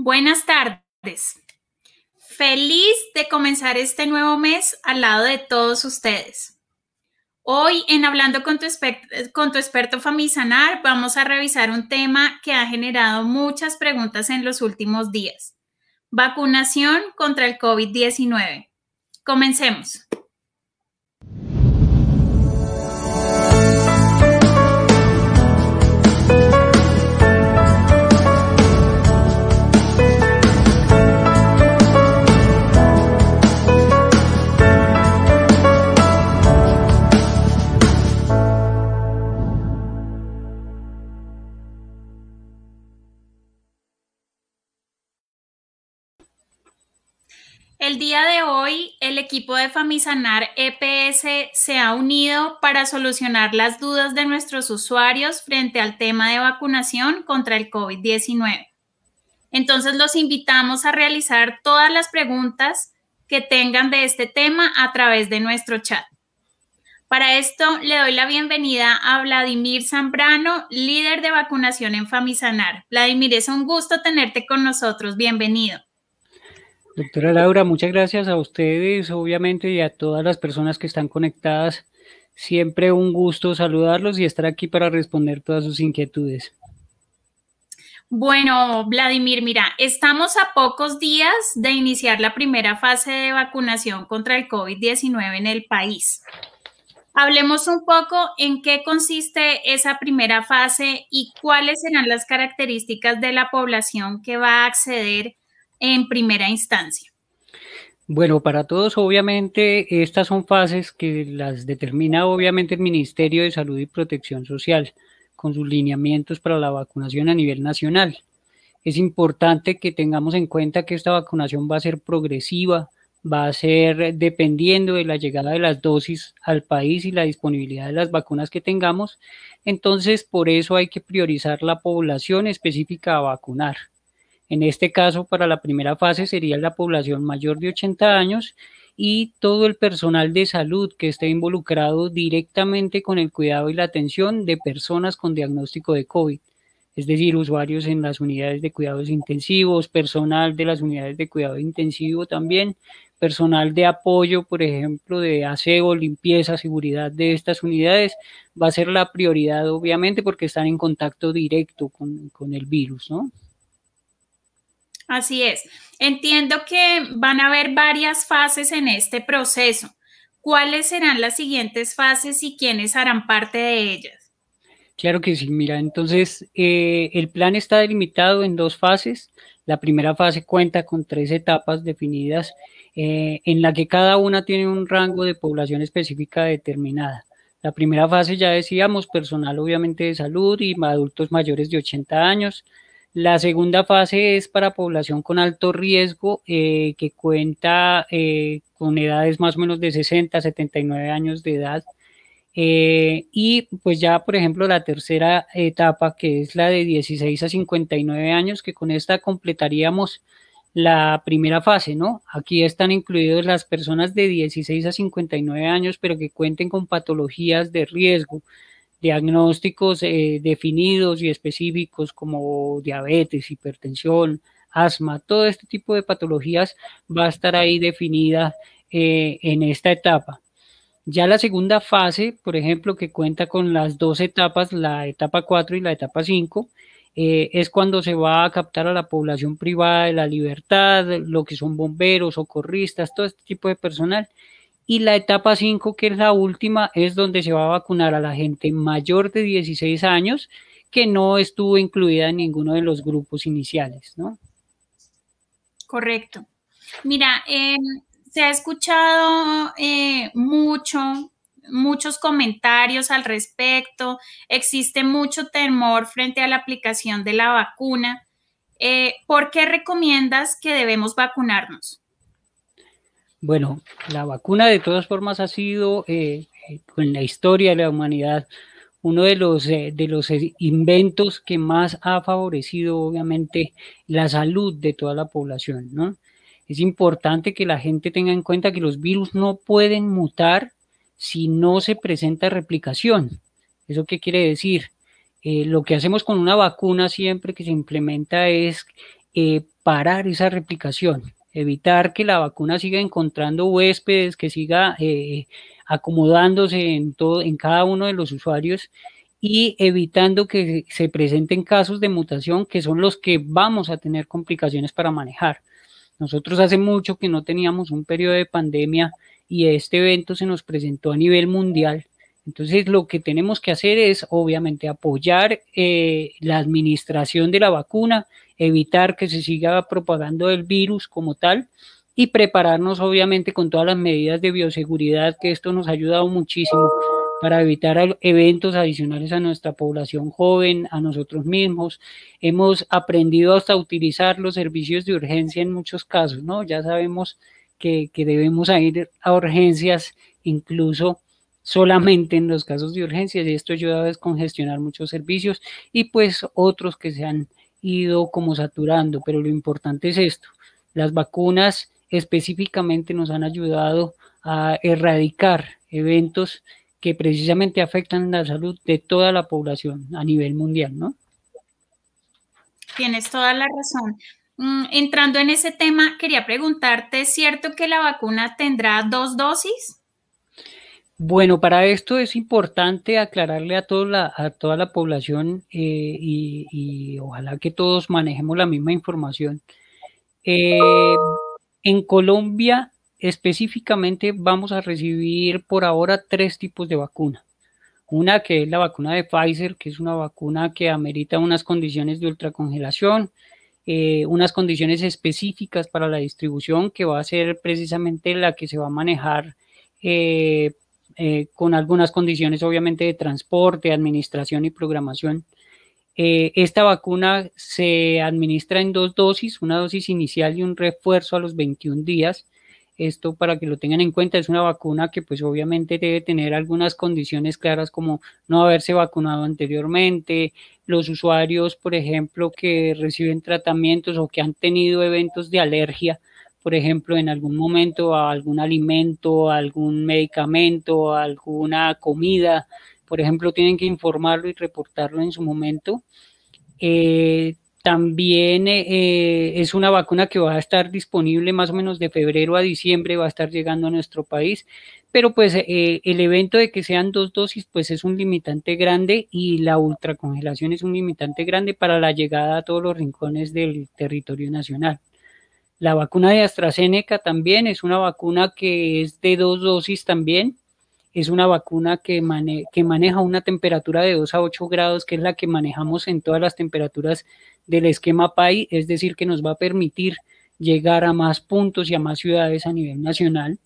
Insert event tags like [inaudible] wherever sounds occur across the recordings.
Buenas tardes. Feliz de comenzar este nuevo mes al lado de todos ustedes. Hoy en Hablando con tu, experto Famisanar vamos a revisar un tema que ha generado muchas preguntas en los últimos días. Vacunación contra el COVID-19. Comencemos. El día de hoy, el equipo de Famisanar EPS se ha unido para solucionar las dudas de nuestros usuarios frente al tema de vacunación contra el COVID-19. Entonces, los invitamos a realizar todas las preguntas que tengan de este tema a través de nuestro chat. Para esto, le doy la bienvenida a Vladimir Zambrano, líder de vacunación en Famisanar. Vladimir, es un gusto tenerte con nosotros. Bienvenido. Doctora Laura, muchas gracias a ustedes, obviamente, y a todas las personas que están conectadas. Siempre un gusto saludarlos y estar aquí para responder todas sus inquietudes. Bueno, Vladimir, mira, estamos a pocos días de iniciar la primera fase de vacunación contra el COVID-19 en el país. Hablemos un poco en qué consiste esa primera fase y cuáles serán las características de la población que va a acceder en primera instancia? Bueno, para todos, obviamente, estas son fases que las determina obviamente el Ministerio de Salud y Protección Social con sus lineamientos para la vacunación a nivel nacional. Es importante que tengamos en cuenta que esta vacunación va a ser progresiva, va a ser dependiendo de la llegada de las dosis al país y la disponibilidad de las vacunas que tengamos. Entonces, por eso hay que priorizar la población específica a vacunar. En este caso, para la primera fase sería la población mayor de 80 años y todo el personal de salud que esté involucrado directamente con el cuidado y la atención de personas con diagnóstico de COVID, es decir, usuarios en las unidades de cuidados intensivos, personal de las unidades de cuidado intensivo también, personal de apoyo, por ejemplo, de aseo, limpieza, seguridad de estas unidades, va a ser la prioridad, obviamente, porque están en contacto directo con, con el virus, ¿no? Así es. Entiendo que van a haber varias fases en este proceso. ¿Cuáles serán las siguientes fases y quiénes harán parte de ellas? Claro que sí, mira, entonces eh, el plan está delimitado en dos fases. La primera fase cuenta con tres etapas definidas eh, en la que cada una tiene un rango de población específica determinada. La primera fase ya decíamos, personal obviamente de salud y adultos mayores de 80 años. La segunda fase es para población con alto riesgo eh, que cuenta eh, con edades más o menos de 60, 79 años de edad. Eh, y pues ya, por ejemplo, la tercera etapa, que es la de 16 a 59 años, que con esta completaríamos la primera fase, ¿no? Aquí están incluidos las personas de 16 a 59 años, pero que cuenten con patologías de riesgo, diagnósticos eh, definidos y específicos como diabetes, hipertensión, asma, todo este tipo de patologías va a estar ahí definida eh, en esta etapa. Ya la segunda fase, por ejemplo, que cuenta con las dos etapas, la etapa 4 y la etapa 5, eh, es cuando se va a captar a la población privada de la libertad, lo que son bomberos, socorristas, todo este tipo de personal y la etapa 5, que es la última, es donde se va a vacunar a la gente mayor de 16 años que no estuvo incluida en ninguno de los grupos iniciales, ¿no? Correcto. Mira, eh, se ha escuchado eh, mucho, muchos comentarios al respecto. Existe mucho temor frente a la aplicación de la vacuna. Eh, ¿Por qué recomiendas que debemos vacunarnos? Bueno, la vacuna de todas formas ha sido eh, eh, pues, en la historia de la humanidad uno de los, eh, de los inventos que más ha favorecido obviamente la salud de toda la población. ¿no? Es importante que la gente tenga en cuenta que los virus no pueden mutar si no se presenta replicación. ¿Eso qué quiere decir? lo que hacemos con una vacuna siempre que se implementa es parar esa replicación evitar que la vacuna siga encontrando huéspedes, que siga eh, acomodándose en, todo, en cada uno de los usuarios y evitando que se presenten casos de mutación que son los que vamos a tener complicaciones para manejar. Nosotros hace mucho que no teníamos un periodo de pandemia y este evento se nos presentó a nivel mundial. Entonces lo que tenemos que hacer es obviamente apoyar eh, la administración de la vacuna evitar que se siga propagando el virus como tal y prepararnos obviamente con todas las medidas de bioseguridad, que esto nos ha ayudado muchísimo para evitar eventos adicionales a nuestra población joven, a nosotros mismos. Hemos aprendido hasta utilizar los servicios de urgencia en muchos casos, ¿no? Ya sabemos que, debemos ir a urgencias incluso solamente en los casos de urgencias y esto ayuda a descongestionar muchos servicios y pues otros que se han ido como saturando, pero lo importante es esto. Las vacunas específicamente nos han ayudado a erradicar eventos que precisamente afectan la salud de toda la población a nivel mundial, ¿no? Tienes toda la razón. Mm, entrando en ese tema, quería preguntarte, ¿es cierto que la vacuna tendrá dos dosis? Bueno, para esto es importante aclararle a, toda la, población eh, y, ojalá que todos manejemos la misma información. Eh, en Colombia específicamente vamos a recibir por ahora tres tipos de vacuna. Una que es la vacuna de Pfizer, que es una vacuna que amerita unas condiciones de ultracongelación, eh, unas condiciones específicas para la distribución, que va a ser precisamente la que se va a manejar eh, con algunas condiciones obviamente de transporte, administración y programación. Eh, esta vacuna se administra en dos dosis, una dosis inicial y un refuerzo a los 21 días. Esto para que lo tengan en cuenta, es una vacuna que pues obviamente debe tener algunas condiciones claras como no haberse vacunado anteriormente, los usuarios, por ejemplo, que reciben tratamientos o que han tenido eventos de alergia, por ejemplo, en algún momento a algún alimento, algún medicamento, alguna comida, por ejemplo, tienen que informarlo y reportarlo en su momento. Eh, también eh, eh, es una vacuna que va a estar disponible más o menos de febrero a diciembre, va a estar llegando a nuestro país, pero pues el evento de que sean dos dosis pues es un limitante grande y la ultracongelación es un limitante grande para la llegada a todos los rincones del territorio nacional. La vacuna de AstraZeneca también es una vacuna que es de dos dosis también. Es una vacuna que, que maneja una temperatura de 2 a 8 grados, que es la que manejamos en todas las temperaturas del esquema PAI, es decir, que nos va a permitir llegar a más puntos y a más ciudades a nivel nacional.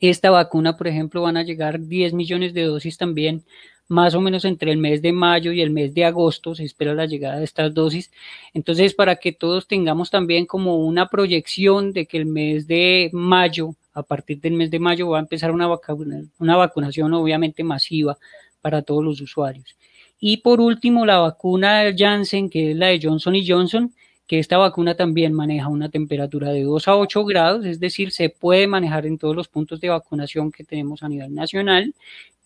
Esta vacuna, por ejemplo, van a llegar 10 millones de dosis también más o menos entre el mes de mayo y el mes de agosto se espera la llegada de estas dosis. Entonces, para que todos tengamos también como una proyección de que el mes de mayo, a partir del mes de mayo, va a empezar una, una vacunación obviamente masiva para todos los usuarios. Y por último, la vacuna de Janssen, que es la de Johnson y Johnson, que esta vacuna también maneja una temperatura de 2 a 8 grados, es decir, se puede manejar en todos los puntos de vacunación que tenemos a nivel nacional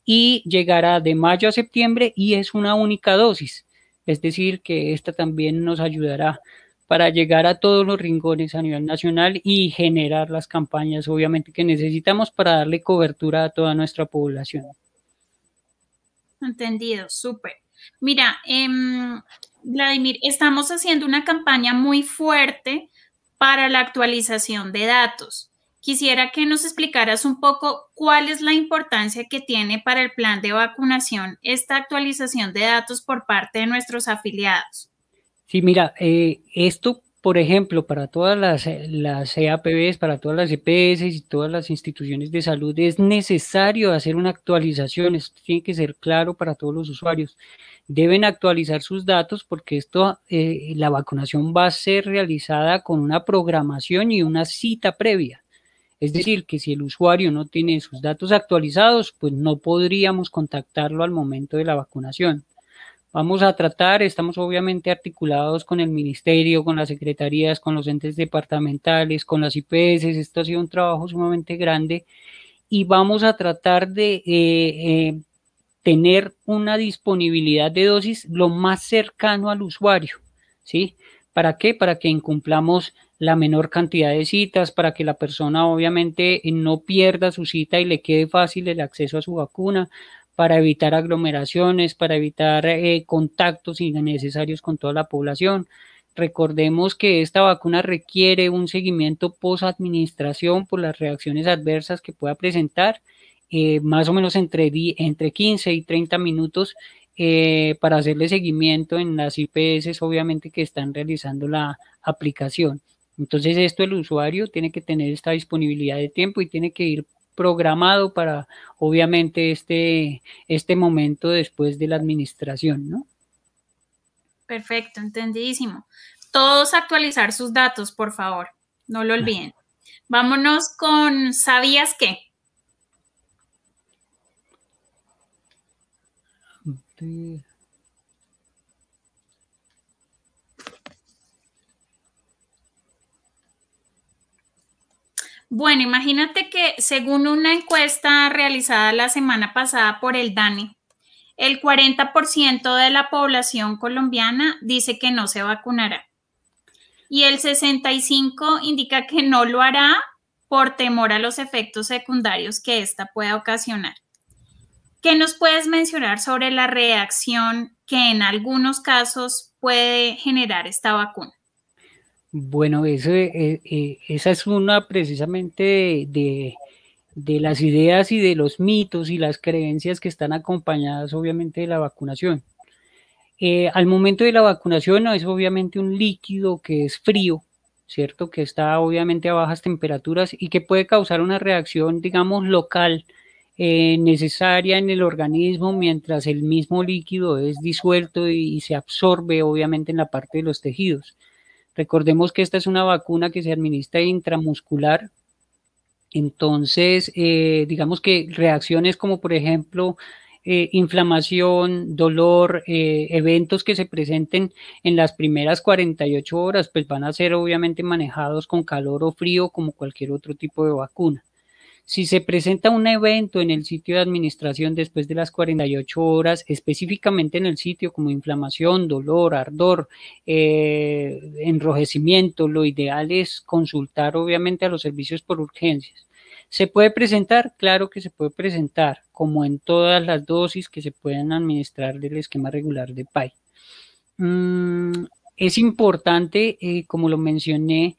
y llegará de mayo a septiembre y es una única dosis. Es decir, que esta también nos ayudará para llegar a todos los rincones a nivel nacional y generar las campañas, obviamente, que necesitamos para darle cobertura a toda nuestra población. Entendido, súper. Mira, em, Vladimir, estamos haciendo una campaña muy fuerte para la actualización de datos quisiera que nos explicaras un poco cuál es la importancia que tiene para el plan de vacunación esta actualización de datos por parte de nuestros afiliados. Sí, mira, eh, esto, por ejemplo, para todas las, eh, las EAPBs, para todas las EPS y todas las instituciones de salud es necesario hacer una actualización. Esto tiene que ser claro para todos los usuarios. Deben actualizar sus datos porque esto, eh, la vacunación va a ser realizada con una programación y una cita previa. Es decir, que si el usuario no tiene sus datos actualizados, pues no podríamos contactarlo al momento de la vacunación. Vamos a tratar, estamos obviamente articulados con el ministerio, con las secretarías, con los entes departamentales, con las IPS, esto ha sido un trabajo sumamente grande y vamos a tratar de eh, eh, tener una disponibilidad de dosis lo más cercano al usuario, ¿sí? ¿Para qué? Para que incumplamos la menor cantidad de citas para que la persona obviamente eh, no pierda su cita y le quede fácil el acceso a su vacuna para evitar aglomeraciones, para evitar eh, contactos innecesarios con toda la población. Recordemos que esta vacuna requiere un seguimiento post-administración por las reacciones adversas que pueda presentar, eh, más o menos entre, entre 15 y 30 minutos para hacerle seguimiento en las IPS, obviamente, que están realizando la aplicación. Entonces esto el usuario tiene que tener esta disponibilidad de tiempo y tiene que ir programado para obviamente este, este momento después de la administración, ¿no? Perfecto, entendidísimo. Todos actualizar sus datos, por favor, no lo olviden. Vámonos con ¿sabías qué? Bueno, imagínate que según una encuesta realizada la semana pasada por el DANE, el 40% de la población colombiana dice que no se vacunará y el 65% indica que no lo hará por temor a los efectos secundarios que ésta pueda ocasionar. ¿Qué nos puedes mencionar sobre la reacción que en algunos casos puede generar esta vacuna? Bueno, e, e, e, esa es una precisamente de, las ideas y de los mitos y las creencias que están acompañadas obviamente de la vacunación. Eh, al momento de la vacunación no es obviamente un líquido que es frío, ¿cierto? Que está obviamente a bajas temperaturas y que puede causar una reacción, digamos, local eh, necesaria en el organismo mientras el mismo líquido es disuelto y se absorbe obviamente en la parte de los tejidos. Recordemos que esta es una vacuna que se administra intramuscular. Entonces, eh, digamos que reacciones como por ejemplo eh, inflamación, dolor, eh, eventos que se presenten en las primeras 48 horas, pues van a ser obviamente manejados con calor o frío como cualquier otro tipo de vacuna. Si se presenta un evento en el sitio de administración después de las 48 horas, específicamente en el sitio como inflamación, dolor, ardor, eh, enrojecimiento, lo ideal es consultar obviamente a los servicios por urgencias. ¿Se puede presentar? Claro que se puede presentar, como en todas las dosis que se pueden administrar del esquema regular de PAI. Mm, es importante, eh, como lo mencioné,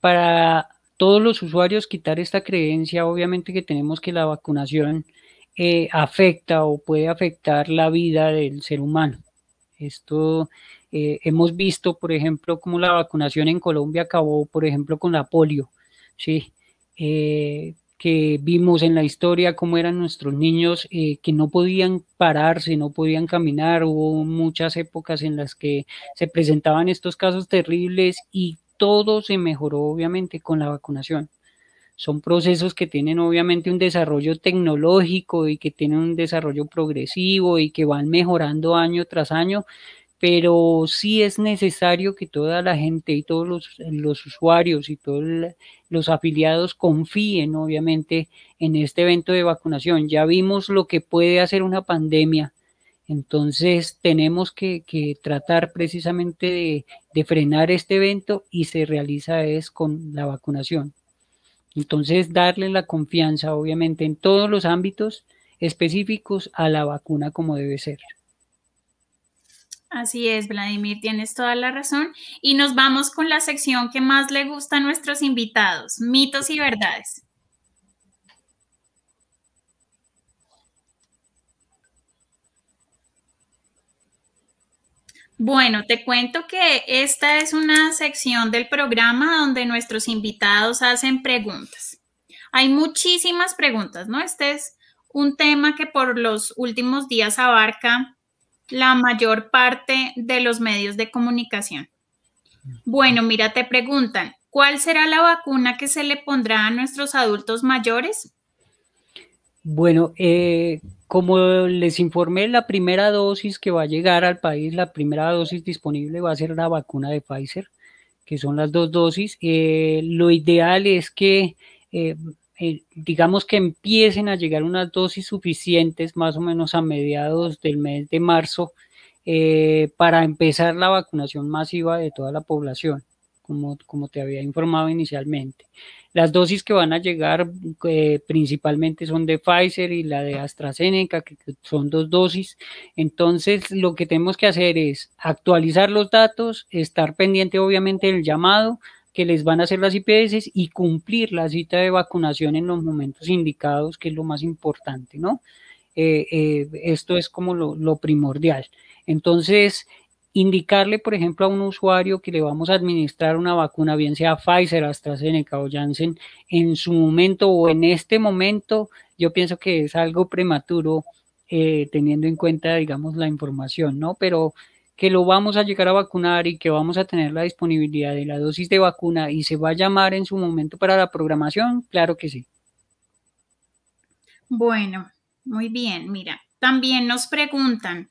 para todos los usuarios quitar esta creencia, obviamente que tenemos que la vacunación eh, afecta o puede afectar la vida del ser humano. Esto eh, hemos visto, por ejemplo, cómo la vacunación en Colombia acabó, por ejemplo, con la polio, ¿sí? Eh, que vimos en la historia cómo eran nuestros niños que no podían pararse, no podían caminar, hubo muchas épocas en las que se presentaban estos casos terribles y todo se mejoró obviamente con la vacunación. Son procesos que tienen obviamente un desarrollo tecnológico y que tienen un desarrollo progresivo y que van mejorando año tras año, pero sí es necesario que toda la gente y todos los, usuarios y todos los afiliados confíen obviamente en este evento de vacunación. Ya vimos lo que puede hacer una pandemia entonces tenemos que, tratar precisamente de, de, frenar este evento y se realiza es con la vacunación. Entonces darle la confianza, obviamente, en todos los ámbitos específicos a la vacuna como debe ser. Así es, Vladimir, tienes toda la razón. Y nos vamos con la sección que más le gusta a nuestros invitados, mitos y verdades. Bueno, te cuento que esta es una sección del programa donde nuestros invitados hacen preguntas. Hay muchísimas preguntas, ¿no? Este es un tema que por los últimos días abarca la mayor parte de los medios de comunicación. Bueno, mira, te preguntan, ¿cuál será la vacuna que se le pondrá a nuestros adultos mayores? Bueno, eh, como les informé, la primera dosis que va a llegar al país, la primera dosis disponible va a ser la vacuna de Pfizer, que son las dos dosis. Eh, lo ideal es que, eh, eh, digamos que empiecen a llegar unas dosis suficientes, más o menos a mediados del mes de marzo, para empezar la vacunación masiva de toda la población como, te había informado inicialmente. Las dosis que van a llegar eh, principalmente son de Pfizer y la de AstraZeneca, que son dos dosis. Entonces, lo que tenemos que hacer es actualizar los datos, estar pendiente obviamente del llamado que les van a hacer las IPS y cumplir la cita de vacunación en los momentos indicados, que es lo más importante, ¿no? Eh, eh, esto es como lo primordial. Entonces, indicarle, por ejemplo, a un usuario que le vamos a administrar una vacuna, bien sea Pfizer, AstraZeneca o Janssen, en su momento o en este momento, yo pienso que es algo prematuro eh, teniendo en cuenta, digamos, la información, ¿no? Pero que lo vamos a llegar a vacunar y que vamos a tener la disponibilidad de la dosis de vacuna y se va a llamar en su momento para la programación, claro que sí. Bueno, muy bien, mira, también nos preguntan,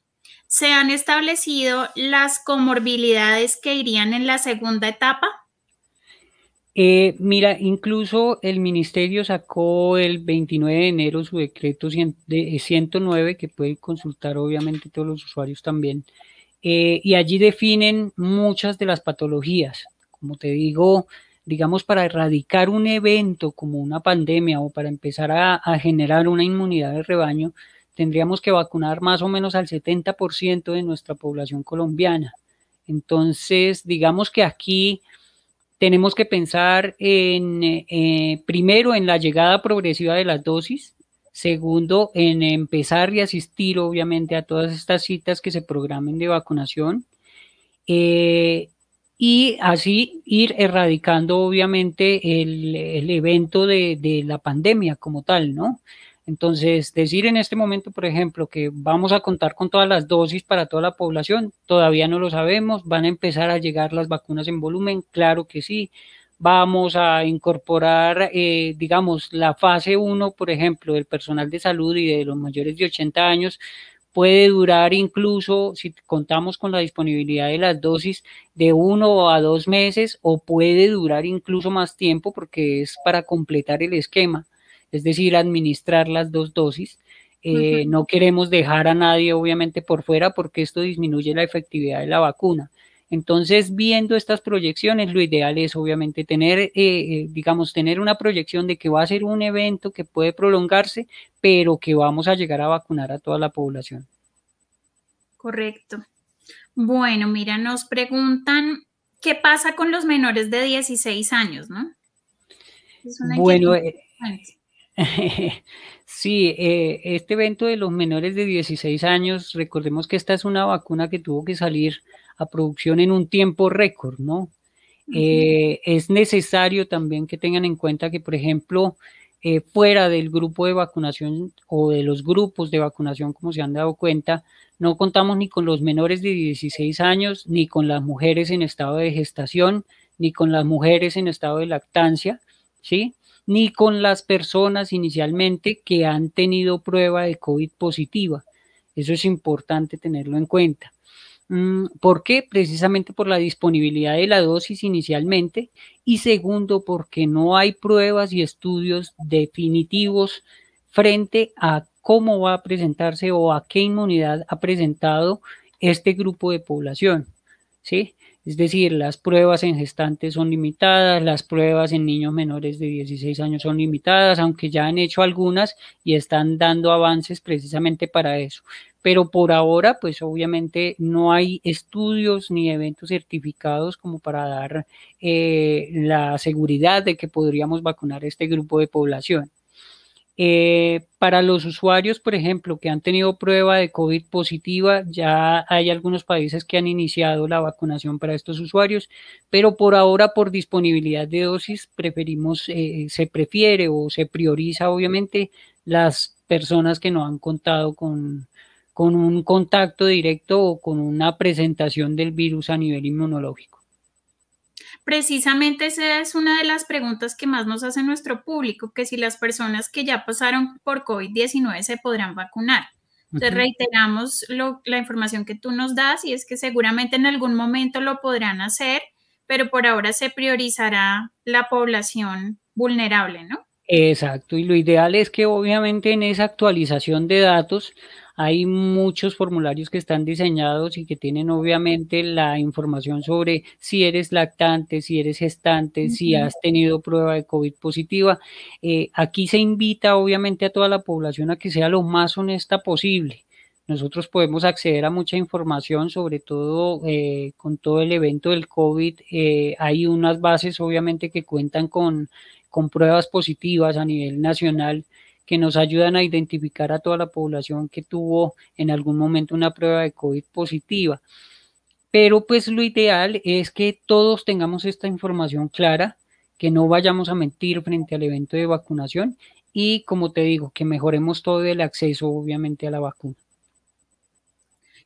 ¿Se han establecido las comorbilidades que irían en la segunda etapa? Eh, mira, incluso el ministerio sacó el 29 de enero su decreto 109, que pueden consultar obviamente todos los usuarios también, eh, y allí definen muchas de las patologías. Como te digo, digamos, para erradicar un evento como una pandemia o para empezar a, a generar una inmunidad de rebaño, tendríamos que vacunar más o menos al 70% de nuestra población colombiana. Entonces, digamos que aquí tenemos que pensar en, eh, primero, en la llegada progresiva de las dosis, segundo, en empezar y asistir, obviamente, a todas estas citas que se programen de vacunación. Eh, y así ir erradicando obviamente el, evento de, de, la pandemia como tal, ¿no? Entonces, decir en este momento, por ejemplo, que vamos a contar con todas las dosis para toda la población, todavía no lo sabemos, van a empezar a llegar las vacunas en volumen, claro que sí. Vamos a incorporar, eh, digamos, la fase 1, por ejemplo, del personal de salud y de los mayores de 80 años, puede durar incluso, si contamos con la disponibilidad de las dosis, de uno a dos meses o puede durar incluso más tiempo porque es para completar el esquema es decir, administrar las dos dosis. Eh, no queremos dejar a nadie, obviamente, por fuera porque esto disminuye la efectividad de la vacuna. Entonces, viendo estas proyecciones, lo ideal es obviamente tener, eh, eh, digamos, tener una proyección de que va a ser un evento que puede prolongarse, pero que vamos a llegar a vacunar a toda la población. Correcto. Bueno, mira, nos preguntan qué pasa con los menores de 16 años, ¿no? bueno, [laughs] Sí, eh, este evento de los menores de 16 años, recordemos que esta es una vacuna que tuvo que salir a producción en un tiempo récord, ¿no? Eh, es necesario también que tengan en cuenta que, por ejemplo, eh, fuera del grupo de vacunación o de los grupos de vacunación, como se han dado cuenta, no contamos ni con los menores de 16 años, ni con las mujeres en estado de gestación, ni con las mujeres en estado de lactancia, ¿sí? ni con las personas inicialmente que han tenido prueba de COVID positiva. Eso es importante tenerlo en cuenta. Mm, ¿Por qué? Precisamente por la disponibilidad de la dosis inicialmente y segundo, porque no hay pruebas y estudios definitivos frente a cómo va a presentarse o a qué inmunidad ha presentado este grupo de población. ¿sí? Es decir, las pruebas en gestantes son limitadas, las pruebas en niños menores de 16 años son limitadas, aunque ya han hecho algunas y están dando avances precisamente para eso. Pero por ahora, pues obviamente no hay estudios ni eventos certificados como para dar eh, la seguridad de que podríamos vacunar este grupo de población. Eh, para los usuarios, por ejemplo, que han tenido prueba de COVID positiva, ya hay algunos países que han iniciado la vacunación para estos usuarios, pero por ahora, por disponibilidad de dosis, preferimos, eh, se prefiere o se prioriza, obviamente, las personas que no han contado con, con un contacto directo o con una presentación del virus a nivel inmunológico. Precisamente esa es una de las preguntas que más nos hace nuestro público, que si las personas que ya pasaron por COVID-19 se podrán vacunar. Entonces reiteramos la información que tú nos das y es que seguramente en algún momento lo podrán hacer, pero por ahora se priorizará la población vulnerable, ¿no? Exacto, y lo ideal es que obviamente en esa actualización de datos hay muchos formularios que están diseñados y que tienen obviamente la información sobre si eres lactante, si eres gestante, si has tenido prueba de COVID positiva. Eh, aquí se invita obviamente a toda la población a que sea lo más honesta posible. Nosotros podemos acceder a mucha información, sobre todo eh, con todo el evento del COVID. Eh, hay unas bases obviamente que cuentan con, con pruebas positivas a nivel nacional que nos ayudan a identificar a toda la población que tuvo en algún momento una prueba de COVID positiva. Pero pues lo ideal es que todos tengamos esta información clara, que no vayamos a mentir frente al evento de vacunación y como te digo, que mejoremos todo el acceso obviamente a la vacuna.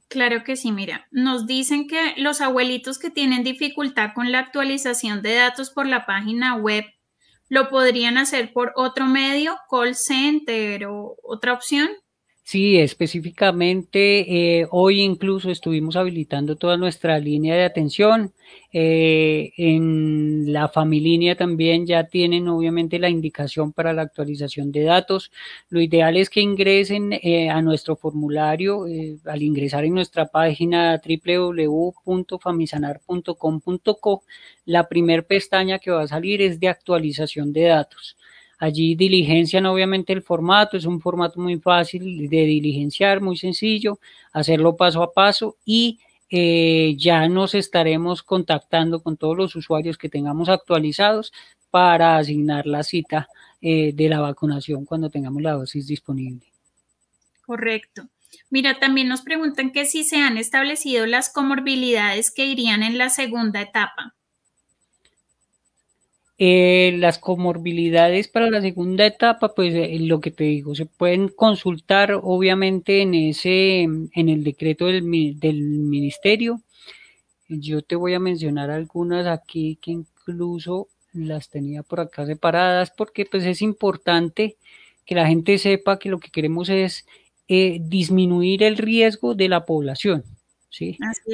Claro que sí, mira, nos dicen que los abuelitos que tienen dificultad con la actualización de datos por la página web lo podrían hacer por otro medio, call center o otra opción, Sí, específicamente, eh, hoy incluso estuvimos habilitando toda nuestra línea de atención. Eh, en la familia también ya tienen obviamente la indicación para la actualización de datos. Lo ideal es que ingresen eh, a nuestro formulario eh, al ingresar en nuestra página www.famisanar.com.co. La primer pestaña que va a salir es de actualización de datos. Allí diligencian obviamente el formato, es un formato muy fácil de diligenciar, muy sencillo, hacerlo paso a paso y eh, ya nos estaremos contactando con todos los usuarios que tengamos actualizados para asignar la cita eh, de la vacunación cuando tengamos la dosis disponible. Correcto. Mira, también nos preguntan que si se han establecido las comorbilidades que irían en la segunda etapa. Eh, las comorbilidades para la segunda etapa, pues eh, lo que te digo, se pueden consultar obviamente en ese, en el decreto del, ministerio. Yo te voy a mencionar algunas aquí que incluso las tenía por acá separadas porque pues es importante que la gente sepa que lo que queremos es eh, disminuir el riesgo de la población.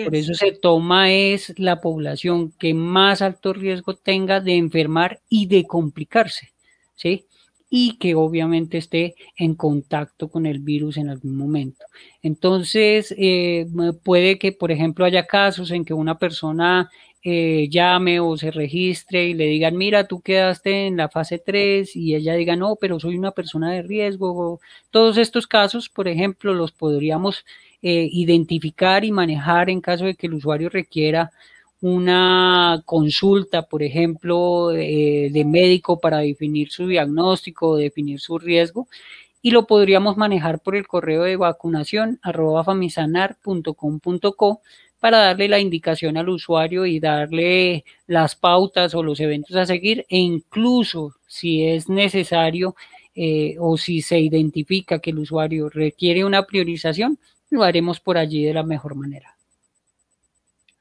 Por eso se toma es la población que más alto riesgo tenga de enfermar y de complicarse, ¿sí? Y que obviamente esté en contacto con el virus en algún momento. Entonces, eh, puede que, por ejemplo, haya casos en que una persona eh, llame o se registre y le digan, mira, tú quedaste en la fase 3 y ella diga, no, pero soy una persona de riesgo. Todos estos casos, por ejemplo, los podríamos eh, identificar y manejar en caso de que el usuario requiera una consulta, por ejemplo, eh, de médico para definir su diagnóstico, o definir su riesgo, y lo podríamos manejar por el correo de vacunación arroba famisanar.com.co para darle la indicación al usuario y darle las pautas o los eventos a seguir e incluso si es necesario eh, o si se identifica que el usuario requiere una priorización, lo haremos por allí de la mejor manera.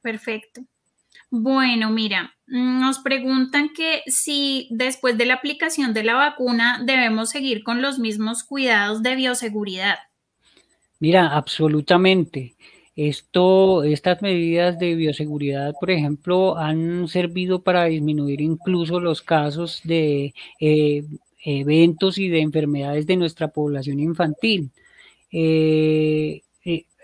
Perfecto. Bueno, mira, nos preguntan que si después de la aplicación de la vacuna debemos seguir con los mismos cuidados de bioseguridad. Mira, absolutamente. Esto, estas medidas de bioseguridad, por ejemplo, han servido para disminuir incluso los casos de eh, eventos y de enfermedades de nuestra población infantil. Eh,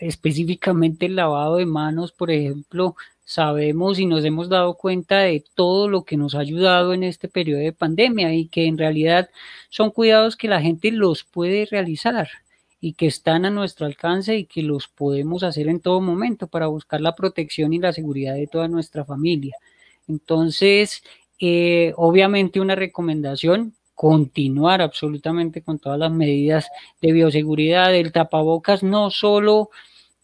específicamente el lavado de manos, por ejemplo, sabemos y nos hemos dado cuenta de todo lo que nos ha ayudado en este periodo de pandemia y que en realidad son cuidados que la gente los puede realizar y que están a nuestro alcance y que los podemos hacer en todo momento para buscar la protección y la seguridad de toda nuestra familia. Entonces, eh, obviamente una recomendación, continuar absolutamente con todas las medidas de bioseguridad, el tapabocas, no solo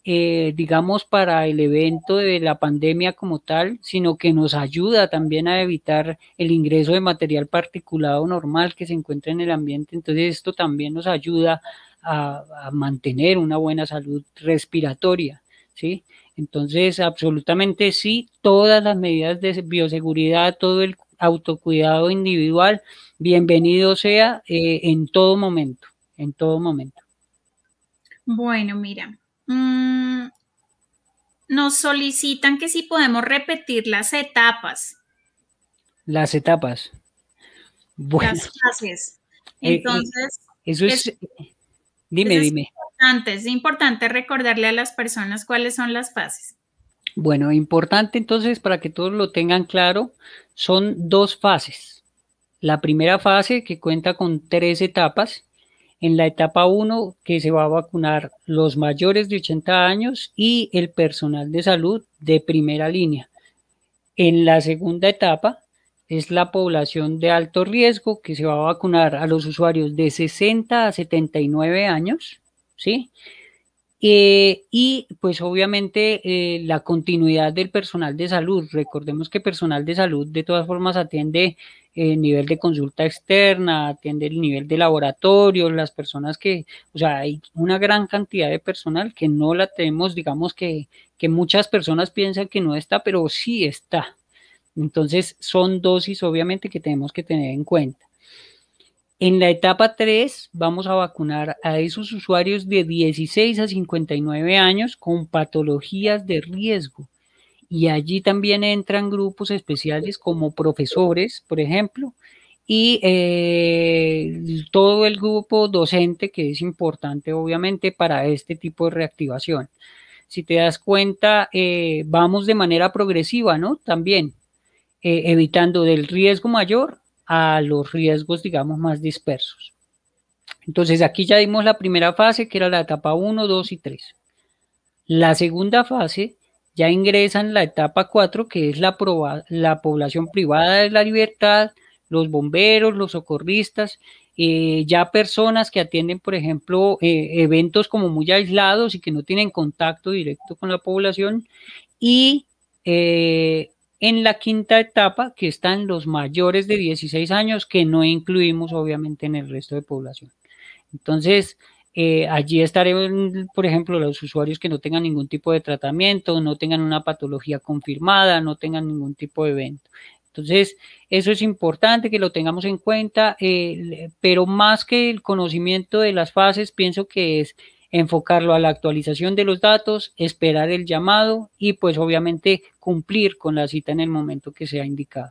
eh, digamos, para el evento de la pandemia como tal, sino que nos ayuda también a evitar el ingreso de material particulado normal que se encuentra en el ambiente. Entonces, esto también nos ayuda a, mantener una buena salud respiratoria, ¿sí? Entonces, absolutamente sí, todas las medidas de bioseguridad, todo el autocuidado individual, bienvenido sea eh, en todo momento, en todo momento. Bueno, mira, Mm, nos solicitan que si podemos repetir las etapas. Las etapas. Bueno. Las fases. [laughs] Eh, eh, entonces. eso es. dime, dime. es importante recordarle a las personas cuáles son las fases. Bueno, importante entonces para que todos lo tengan claro, son dos fases. La primera fase que cuenta con tres etapas en la etapa 1 que se va a vacunar los mayores de 80 años y el personal de salud de primera línea. En la segunda etapa es la población de alto riesgo que se va a vacunar a los usuarios de 60 a 79 años, ¿sí? Eh, y pues obviamente eh, la continuidad del personal de salud. Recordemos que personal de salud de todas formas atiende el eh, nivel de consulta externa, atiende el nivel de laboratorio, las personas que, o sea, hay una gran cantidad de personal que no la tenemos, digamos que, que muchas personas piensan que no está, pero sí está. Entonces son dosis obviamente que tenemos que tener en cuenta. En la etapa 3 vamos a vacunar a esos usuarios de 16 a 59 años con patologías de riesgo. Y allí también entran grupos especiales como profesores, por ejemplo, y eh, todo el grupo docente que es importante obviamente para este tipo de reactivación. Si te das cuenta, eh, vamos de manera progresiva, ¿no? También eh, evitando del riesgo mayor a los riesgos, digamos, más dispersos. Entonces, aquí ya dimos la primera fase, que era la etapa 1, 2 y 3. La segunda fase ya ingresan la etapa 4, que es la, la población privada de la libertad, los bomberos, los socorristas, eh, ya personas que atienden, por ejemplo, eh, eventos como muy aislados y que no tienen contacto directo con la población, y eh, en la quinta etapa, que están los mayores de 16 años, que no incluimos obviamente en el resto de población. Entonces, eh, allí estarán, por ejemplo, los usuarios que no tengan ningún tipo de tratamiento, no tengan una patología confirmada, no tengan ningún tipo de evento. Entonces, eso es importante que lo tengamos en cuenta, eh, pero más que el conocimiento de las fases, pienso que es enfocarlo a la actualización de los datos, esperar el llamado y pues obviamente cumplir con la cita en el momento que sea indicado.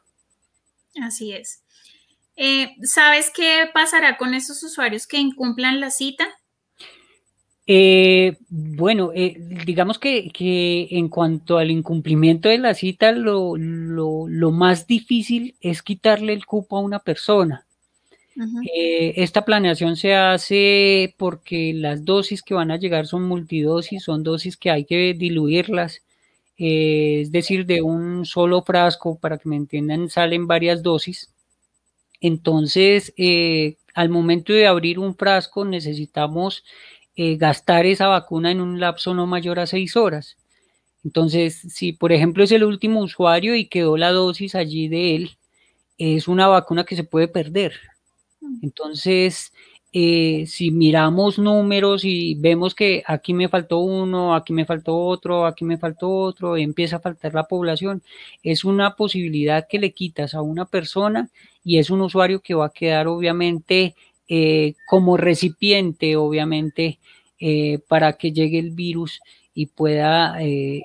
Así es. Eh, ¿Sabes qué pasará con esos usuarios que incumplan la cita? Eh, bueno, eh, digamos que, en cuanto al incumplimiento de la cita, lo, lo más difícil es quitarle el cupo a una persona. Eh, esta planeación se hace porque las dosis que van a llegar son multidosis, son dosis que hay que diluirlas, eh, es decir, de un solo frasco, para que me entiendan, salen varias dosis. Entonces, eh, al momento de abrir un frasco necesitamos gastar esa vacuna en un lapso no mayor a seis horas. Entonces, si por ejemplo es el último usuario y quedó la dosis allí de él, es una vacuna que se puede perder. Entonces, eh, si miramos números y vemos que aquí me faltó uno, aquí me faltó otro, aquí me faltó otro, y empieza a faltar la población, es una posibilidad que le quitas a una persona y es un usuario que va a quedar obviamente eh, como recipiente, obviamente, eh, para que llegue el virus y pueda eh,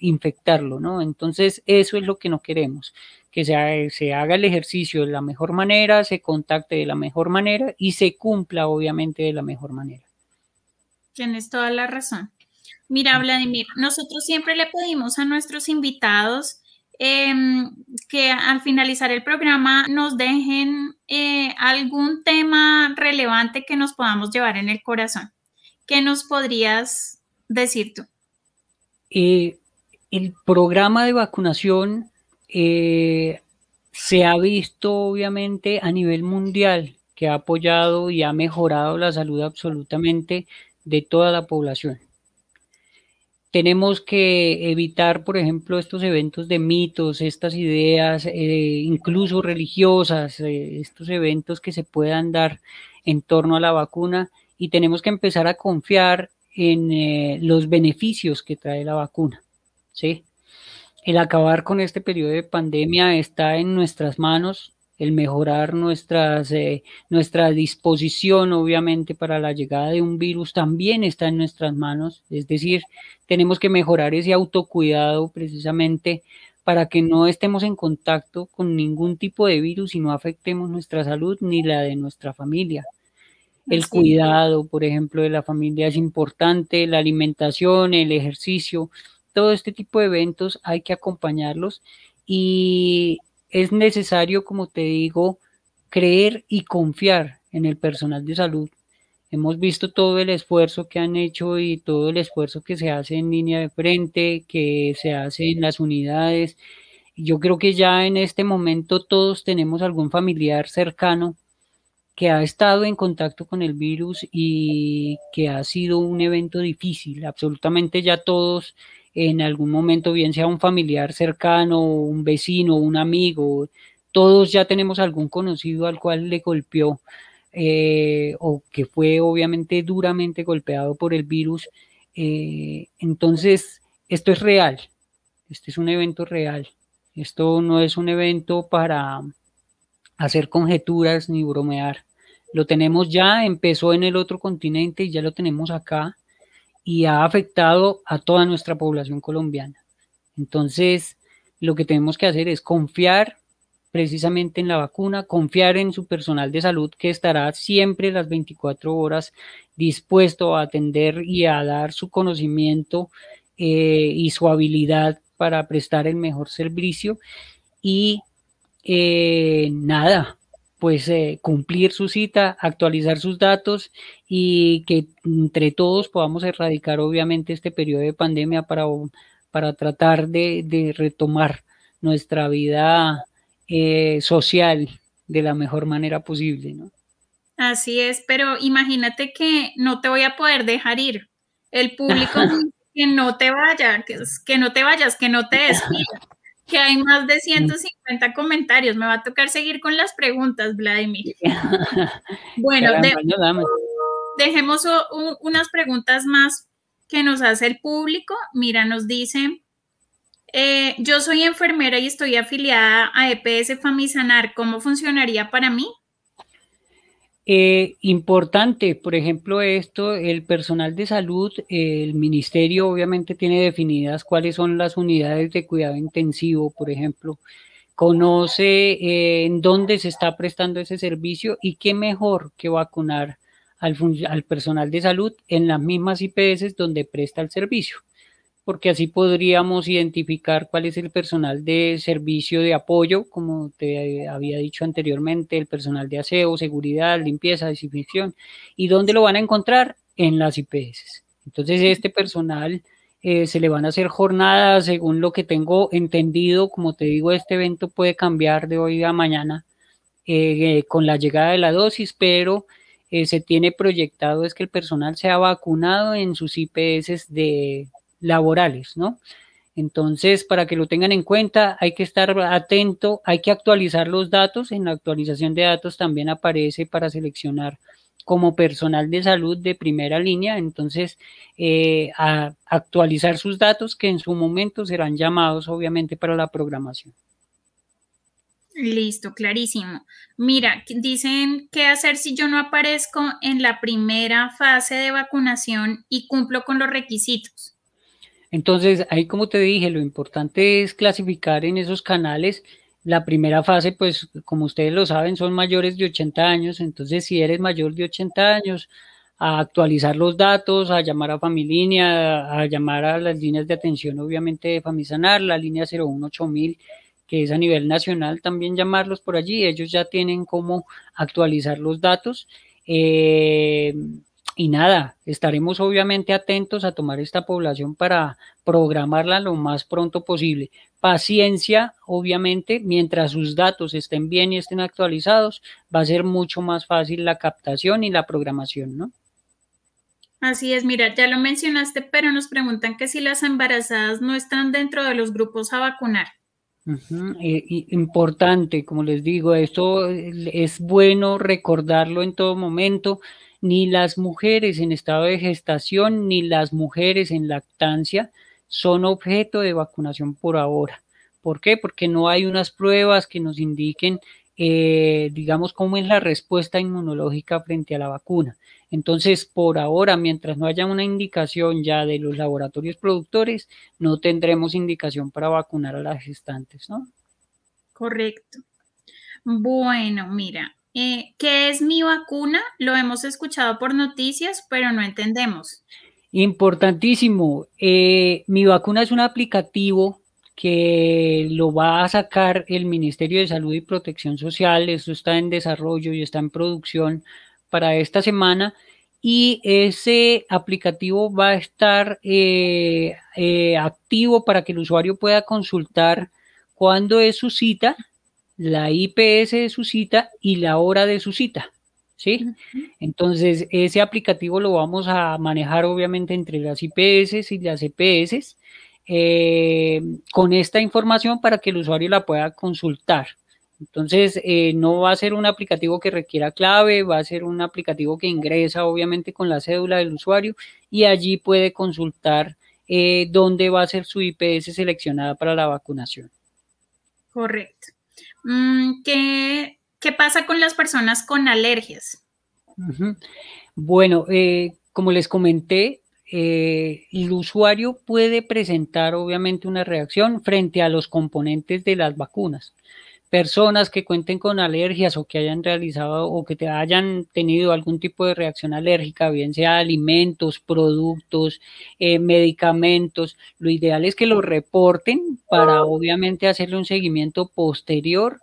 infectarlo, ¿no? Entonces, eso es lo que no queremos que se, haga el ejercicio de la mejor manera, se contacte de la mejor manera y se cumpla obviamente de la mejor manera. Tienes toda la razón. Mira, Vladimir, nosotros siempre le pedimos a nuestros invitados em, que al finalizar el programa nos dejen eh, algún tema relevante que nos podamos llevar en el corazón. ¿Qué nos podrías decir tú? Eh, el programa de vacunación eh, se ha visto obviamente a nivel mundial que ha apoyado y ha mejorado la salud absolutamente de toda la población. Tenemos que evitar, por ejemplo, estos eventos de mitos, estas ideas, eh, incluso religiosas, eh, estos eventos que se puedan dar en torno a la vacuna y tenemos que empezar a confiar en los beneficios que trae la vacuna. ¿sí? el acabar con este periodo de pandemia está en nuestras manos, el mejorar nuestras, eh, nuestra disposición, obviamente, para la llegada de un virus también está en nuestras manos. Es decir, tenemos que mejorar ese autocuidado precisamente para que no estemos en contacto con ningún tipo de virus y no afectemos nuestra salud ni la de nuestra familia. El cuidado, por ejemplo, de la familia es importante, la alimentación, el ejercicio, todo este tipo de eventos hay que acompañarlos y es necesario, como te digo, creer y confiar en el personal de salud. Hemos visto todo el esfuerzo que han hecho y todo el esfuerzo que se hace en línea de frente, que se hace en las unidades. Yo creo que ya en este momento todos tenemos algún familiar cercano que ha estado en contacto con el virus y que ha sido un evento difícil. Absolutamente ya todos en algún momento, bien sea un familiar cercano, un vecino, un amigo, todos ya tenemos algún conocido al cual le golpeó eh, o que fue obviamente duramente golpeado por el virus. Eh, entonces, esto es real, este es un evento real, esto no es un evento para hacer conjeturas ni bromear. Lo tenemos ya, empezó en el otro continente y ya lo tenemos acá y ha afectado a toda nuestra población colombiana. Entonces, lo que tenemos que hacer es confiar precisamente en la vacuna, confiar en su personal de salud que estará siempre las 24 horas dispuesto a atender y a dar su conocimiento eh, y su habilidad para prestar el mejor servicio. Y eh, nada, pues eh, cumplir su cita, actualizar sus datos y que entre todos podamos erradicar obviamente este periodo de pandemia para, para tratar de, retomar nuestra vida eh, social de la mejor manera posible. Así es, pero imagínate que no te voy a poder dejar ir. El [laughs] público que no te vaya, que, que no te vayas, que no te [laughs] despidas que hay más de 150 comentarios. Me va a tocar seguir con las preguntas, Vladimir. [laughs] Bueno, dejemos unas preguntas más que nos hace el público. Mira, nos dice, eh, yo soy enfermera y estoy afiliada a EPS Famisanar. ¿Cómo funcionaría para mí? Eh, importante, por ejemplo, esto, el personal de salud, el ministerio obviamente tiene definidas cuáles son las unidades de cuidado intensivo, por ejemplo, conoce eh, en dónde se está prestando ese servicio y qué mejor que vacunar al, al personal de salud en las mismas IPS donde presta el servicio porque así podríamos identificar cuál es el personal de servicio de apoyo, como te eh, había dicho anteriormente, el personal de aseo, seguridad, limpieza, desinfección, y dónde lo van a encontrar en las IPS. Entonces, este personal eh, se le van a hacer jornadas, según lo que tengo entendido, como te digo, este evento puede cambiar de hoy a mañana eh, con la llegada de la dosis, pero se tiene proyectado es que el personal sea vacunado en sus IPS de laborales, ¿no? Entonces, para que lo tengan en cuenta, hay que estar atento, hay que actualizar los datos. En la actualización de datos también aparece para seleccionar como personal de salud de primera línea. Entonces, eh, actualizar sus datos que en su momento serán llamados, obviamente, para la programación. Listo, clarísimo. Mira, dicen qué hacer si yo no aparezco en la primera fase de vacunación y cumplo con los requisitos. Entonces, ahí como te dije, lo importante es clasificar en esos canales. La primera fase, pues como ustedes lo saben, son mayores de 80 años. Entonces, si eres mayor de 80 años, a actualizar los datos, a llamar a familínea, a llamar a las líneas de atención, obviamente, de Famisanar, la línea 018000, que es a nivel nacional, también llamarlos por allí. Ellos ya tienen cómo actualizar los datos. Eh, y nada, estaremos obviamente atentos a tomar esta población para programarla lo más pronto posible. Paciencia, obviamente, mientras sus datos estén bien y estén actualizados, va a ser mucho más fácil la captación y la programación, ¿no? Así es, mira, ya lo mencionaste, pero nos preguntan que si las embarazadas no están dentro de los grupos a vacunar. Eh, importante, como les digo, esto eh, es bueno recordarlo en todo momento ni las mujeres en estado de gestación ni las mujeres en lactancia son objeto de vacunación por ahora. ¿Por qué? Porque no hay unas pruebas que nos indiquen, eh, digamos, cómo es la respuesta inmunológica frente a la vacuna. Entonces, por ahora, mientras no haya una indicación ya de los laboratorios productores, no tendremos indicación para vacunar a las gestantes, ¿no? Correcto. Bueno, mira, eh, ¿Qué es mi vacuna? Lo hemos escuchado por noticias, pero no entendemos. Importantísimo. Eh, mi vacuna es un aplicativo que lo va a sacar el Ministerio de Salud y Protección Social. Eso está en desarrollo y está en producción para esta semana. Y ese aplicativo va a estar eh, activo para que el usuario pueda consultar cuándo es su cita la IPS de su cita y la hora de su cita. ¿Sí? Entonces, ese aplicativo lo vamos a manejar obviamente entre las IPS y las EPS eh, con esta información para que el usuario la pueda consultar. Entonces, eh, no va a ser un aplicativo que requiera clave, va a ser un aplicativo que ingresa obviamente con la cédula del usuario y allí puede consultar eh, dónde va a ser su IPS seleccionada para la vacunación. Correcto. Mm, ¿Qué, ¿Qué pasa con las personas con alergias? Bueno, eh, como les comenté, eh, el usuario puede presentar obviamente una reacción frente a los componentes de las vacunas personas que cuenten con alergias o que hayan realizado o que te hayan tenido algún tipo de reacción alérgica, bien sea alimentos, productos, eh, medicamentos, lo ideal es que lo reporten para obviamente hacerle un seguimiento posterior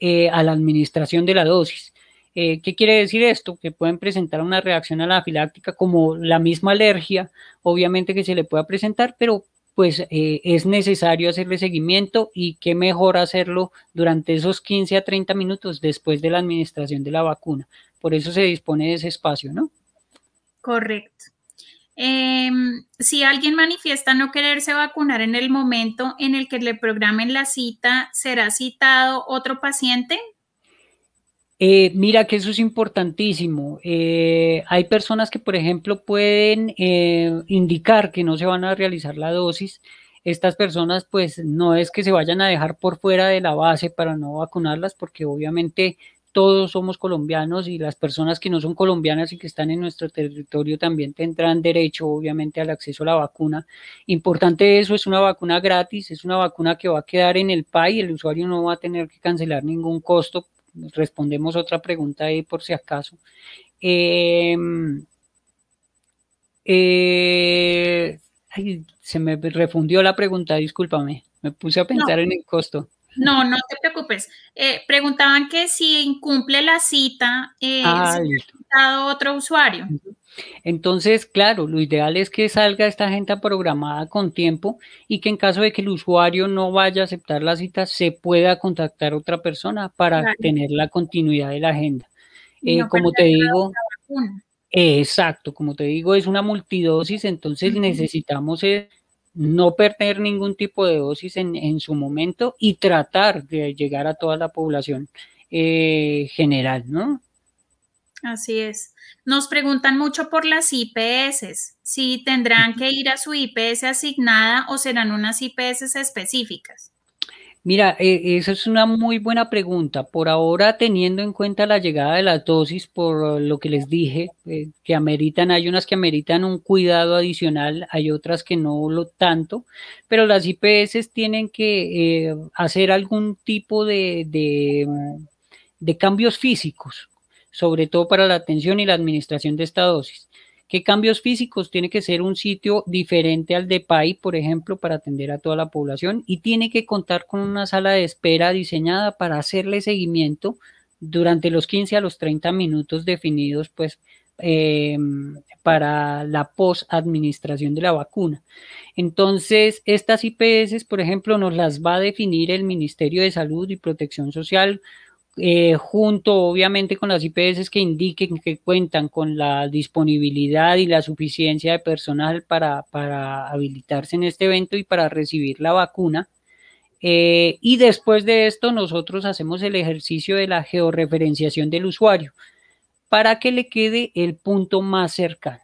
eh, a la administración de la dosis. Eh, ¿Qué quiere decir esto? Que pueden presentar una reacción a la anafiláctica como la misma alergia, obviamente que se le pueda presentar, pero pues eh, es necesario hacerle seguimiento y qué mejor hacerlo durante esos 15 a 30 minutos después de la administración de la vacuna. Por eso se dispone de ese espacio, ¿no? Correcto. Em, si alguien manifiesta no quererse vacunar en el momento en el que le programen la cita, ¿será citado otro paciente? Eh, mira que eso es importantísimo. Eh, hay personas que, por ejemplo, pueden eh, indicar que no se van a realizar la dosis. Estas personas, pues, no es que se vayan a dejar por fuera de la base para no vacunarlas, porque obviamente todos somos colombianos y las personas que no son colombianas y que están en nuestro territorio también tendrán derecho, obviamente, al acceso a la vacuna. Importante eso, es una vacuna gratis, es una vacuna que va a quedar en el PAI, el usuario no va a tener que cancelar ningún costo respondemos otra pregunta ahí por si acaso. Em, eh, se me refundió la pregunta, discúlpame. Me puse a pensar en el costo. No, no te preocupes. Eh, preguntaban que si incumple la cita, eh, ha otro usuario. Entonces, claro, lo ideal es que salga esta agenda programada con tiempo y que en caso de que el usuario no vaya a aceptar la cita, se pueda contactar otra persona para tener la continuidad de la agenda. Eh, como te digo, exacto, como te digo, es una multidosis, entonces necesitamos no perder ningún tipo de dosis en, en, su momento y tratar de llegar a toda la población eh, general, ¿no? Así es. Nos preguntan mucho por las IPS, si tendrán que ir a su IPS asignada o serán unas IPS específicas. Mira, eh, esa es una muy buena pregunta. Por ahora, teniendo en cuenta la llegada de la dosis, por lo que les dije, eh, que ameritan, hay unas que ameritan un cuidado adicional, hay otras que no lo tanto, pero las IPS tienen que eh, hacer algún tipo de, de cambios físicos, sobre todo para la atención y la administración de esta dosis. ¿Qué cambios físicos tiene que ser un sitio diferente al de PAI, por ejemplo, para atender a toda la población? Y tiene que contar con una sala de espera diseñada para hacerle seguimiento durante los 15 a los 30 minutos definidos, pues, eh, para la post-administración de la vacuna. Entonces, estas IPS, por ejemplo, nos las va a definir el Ministerio de Salud y Protección Social eh, junto obviamente con las IPS que indiquen que cuentan con la disponibilidad y la suficiencia de personal para, habilitarse en este evento y para recibir la vacuna. Eh, y después de esto nosotros hacemos el ejercicio de la georreferenciación del usuario para que le quede el punto más cercano.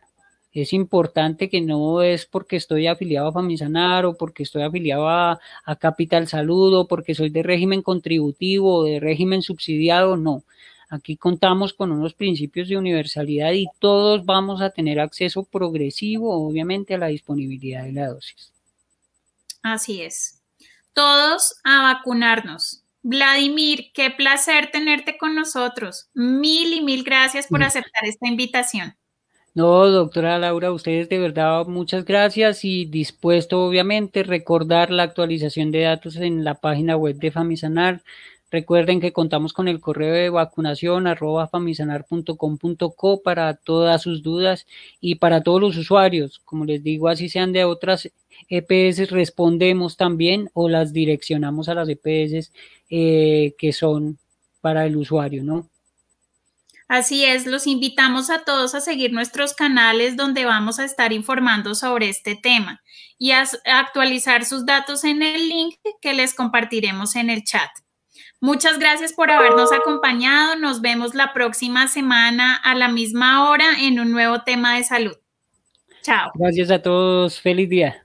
Es importante que no es porque estoy afiliado a Famisanar o porque estoy afiliado a, a Capital Salud o porque soy de régimen contributivo o de régimen subsidiado, no. Aquí contamos con unos principios de universalidad y todos vamos a tener acceso progresivo, obviamente, a la disponibilidad de la dosis. Así es. Todos a vacunarnos. Vladimir, qué placer tenerte con nosotros. Mil y mil gracias por mm. aceptar esta invitación. No, doctora Laura, ustedes de verdad muchas gracias y dispuesto obviamente recordar la actualización de datos en la página web de Famisanar. Recuerden que contamos con el correo de vacunación arroba famisanar.com.co para todas sus dudas y para todos los usuarios. Como les digo, así sean de otras EPS, respondemos también o las direccionamos a las EPS eh, que son para el usuario, ¿no? Así es, los invitamos a todos a seguir nuestros canales donde vamos a estar informando sobre este tema y a actualizar sus datos en el link que les compartiremos en el chat. Muchas gracias por habernos acompañado. Nos vemos la próxima semana a la misma hora en un nuevo tema de salud. Chao. Gracias a todos. Feliz día.